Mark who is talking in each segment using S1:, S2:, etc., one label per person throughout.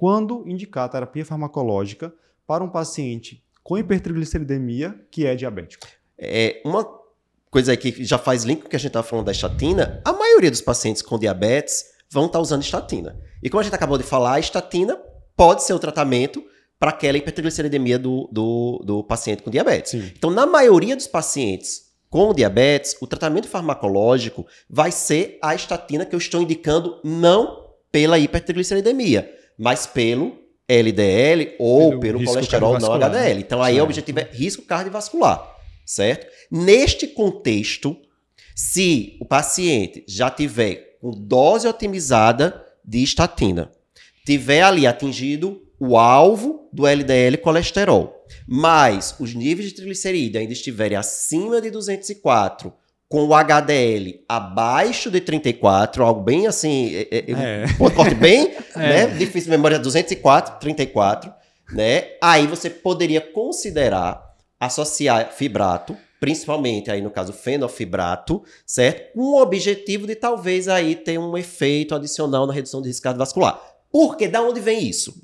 S1: quando indicar terapia farmacológica para um paciente com hipertrigliceridemia que é diabético.
S2: É uma coisa aí que já faz link com o que a gente estava falando da estatina. A maioria dos pacientes com diabetes vão estar tá usando estatina. E como a gente acabou de falar, a estatina pode ser o tratamento para aquela hipertrigliceridemia do, do, do, paciente com diabetes. Sim. Então, na maioria dos pacientes com diabetes, o tratamento farmacológico vai ser a estatina que eu estou indicando não pela hipertrigliceridemia, mas pelo LDL ou pelo, pelo colesterol não né? HDL. Então aí certo. É o objetivo é risco cardiovascular, certo? Neste contexto, se o paciente já tiver com dose otimizada de estatina, tiver ali atingido o alvo do LDL colesterol, mas os níveis de triglicerídeo ainda estiverem acima de 204 com o HDL abaixo de 34, algo bem assim, é, é, é, é. bem, é. né? Difícil memória, 204, 34, né? Aí você poderia considerar associar fibrato, principalmente aí no caso fenofibrato, certo? Com o objetivo de talvez aí ter um efeito adicional na redução de risco cardiovascular. Por que? Da onde vem isso?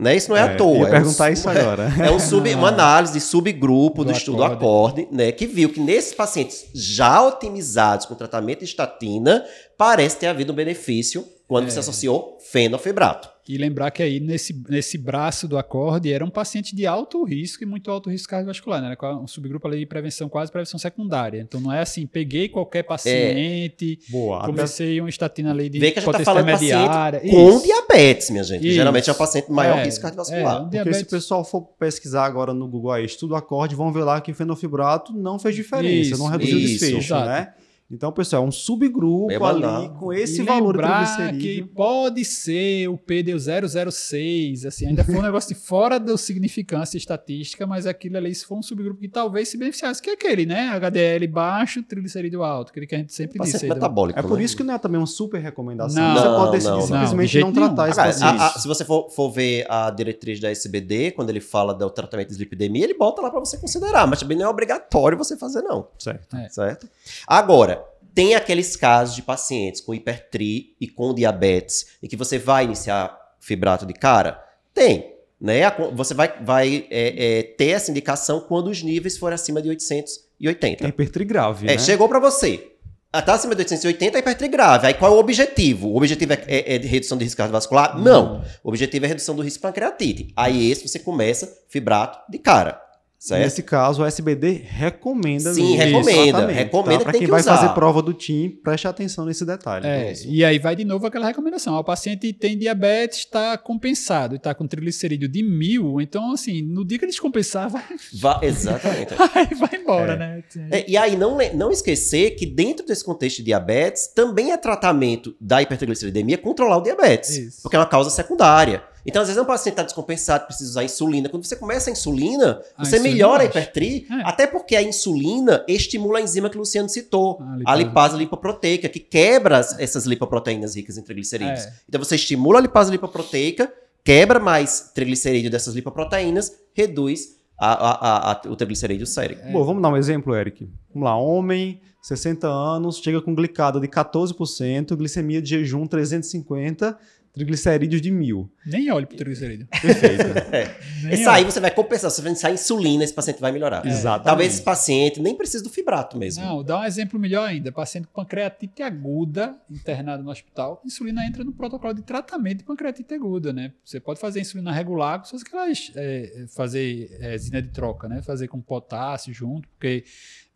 S2: Né? Isso não é, é à toa. é perguntar um, isso agora. É, um sub, uma análise de subgrupo do, do estudo acorde. acorde, né? Que viu que nesses pacientes já otimizados com tratamento de estatina, parece ter havido um benefício quando é. você associou fenofibrato e lembrar que
S3: aí nesse, nesse braço do acorde era um paciente de alto risco e muito alto risco cardiovascular, né? Era um subgrupo ali de prevenção, quase prevenção secundária. Então não é assim, peguei qualquer paciente, é. Boa, comecei até... uma estatina ali de Vê que a gente tá falando paciente Isso. com
S1: diabetes, minha gente. Isso. Geralmente é um paciente de maior é. risco cardiovascular. É, um diabetes... Porque se o pessoal for pesquisar agora no Google aí, estudo acorde, vão ver lá que fenofibrato não fez diferença, Isso. não reduziu o desfecho, Exato. né? Então, pessoal, é um subgrupo ali com esse e valor triglicerídeo. que
S3: pode ser o P 006, assim, ainda foi um negócio de fora da significância estatística, mas aquilo ali se for um subgrupo que talvez se beneficiasse, que é aquele, né? HDL baixo, triglicerídeo alto, aquele que a gente sempre disse. metabólico.
S2: É por né?
S1: isso que não é também uma super recomendação. Não, você não, pode decidir não, simplesmente não, tratar esse paciente.
S2: se você for, for, ver a diretriz da SBD, quando ele fala do tratamento de lipidemia, ele bota lá para você considerar, mas também não é obrigatório você fazer, não. Certo. É. Certo? Agora, tem aqueles casos de pacientes com hipertri e com diabetes e que você vai iniciar fibrato de cara? Tem. Né? Você vai, vai é, é, ter essa indicação quando os níveis forem acima de 880. É hipertri grave. É, né? Chegou para você. Está ah, acima de 880 é hipertri grave. Aí qual é o objetivo? O objetivo é, é, é redução do risco cardiovascular? Não. Uhum. O objetivo é redução do risco de pancreatite. Aí esse você começa fibrato de cara. Certo? Nesse
S1: caso, o SBD recomenda. Sim, recomenda. Recomenda tá? Para quem que vai usar. fazer prova do TIM, preste
S3: atenção nesse detalhe. É, então, assim, e aí vai de novo aquela recomendação. O paciente tem diabetes, está compensado, está com triglicerídeo de mil, então, assim, no dia que ele descompensar, vai.
S2: vai exatamente. aí vai embora, é. né? É, e aí não, não esquecer que dentro desse contexto de diabetes, também é tratamento da hipertrigliceridemia controlar o diabetes, Isso. porque é uma causa secundária. Então, às vezes, não pode sentar tá descompensado, precisa usar insulina. Quando você começa a insulina, a ah, você insulina melhora a hipertri, é. até porque a insulina estimula a enzima que o Luciano citou, ah, a, lipase lipoproteica, que quebra essas lipoproteínas ricas em triglicerídeos. É. Então, você estimula a lipase lipoproteica, quebra mais triglicerídeo dessas lipoproteínas, reduz a, a, a, o triglicerídeo
S1: sérico. É. Bom, vamos dar um exemplo, Eric. Vamos lá, homem, 60 anos, chega com glicada de 14%, glicemia de jejum 350 triglicerídeos de mil. Nem olhe para o triglicerídeo. Perfeito.
S2: é. aí você vai compensar. Você vai iniciar insulina, esse paciente vai melhorar. É. Exatamente. Talvez esse paciente nem precise do fibrato mesmo. Não,
S3: dá um exemplo melhor ainda. Paciente com pancreatite aguda, internado no hospital, insulina entra no protocolo de tratamento de pancreatite aguda, né? Você pode fazer insulina regular, só que ela é, fazer resina é, de troca, né? Fazer com potássio junto, porque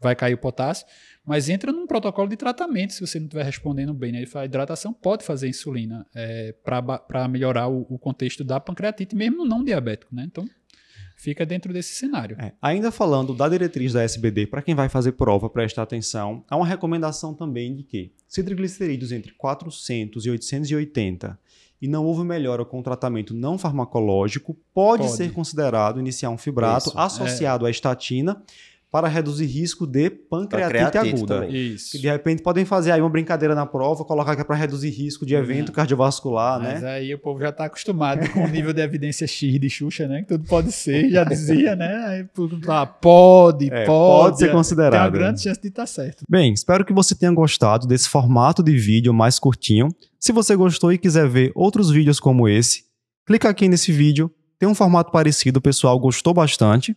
S3: vai cair o potássio, mas entra num protocolo de tratamento se você não estiver respondendo bem. Né? A hidratação pode fazer insulina é, para melhorar o, o, contexto da pancreatite, mesmo não diabético. Né? Então, fica dentro desse cenário. É.
S1: Ainda falando da diretriz da SBD, para quem vai fazer prova, prestar atenção, há uma recomendação também de que, se triglicerídeos entre 400 e 880 e não houve melhora com tratamento não farmacológico, pode, pode. ser considerado iniciar um fibrato Isso. É. associado é. à estatina para reduzir risco de pancreatite, pancreatite aguda. Também. Isso. Que de repente podem fazer aí uma brincadeira na prova, colocar que é para reduzir risco de uhum. evento cardiovascular, Mas né? Mas
S3: aí o povo já está
S1: acostumado com
S3: o nível de evidência X de Xuxa, né? Que tudo pode ser, já dizia, né? Aí tudo tá, ah, pode, é, pode. Pode ser considerado. Tem uma grande chance de estar tá certo.
S1: Bem, espero que você tenha gostado desse formato de vídeo mais curtinho. Se você gostou e quiser ver outros vídeos como esse, clica aqui nesse vídeo. Tem um formato parecido, o pessoal gostou bastante.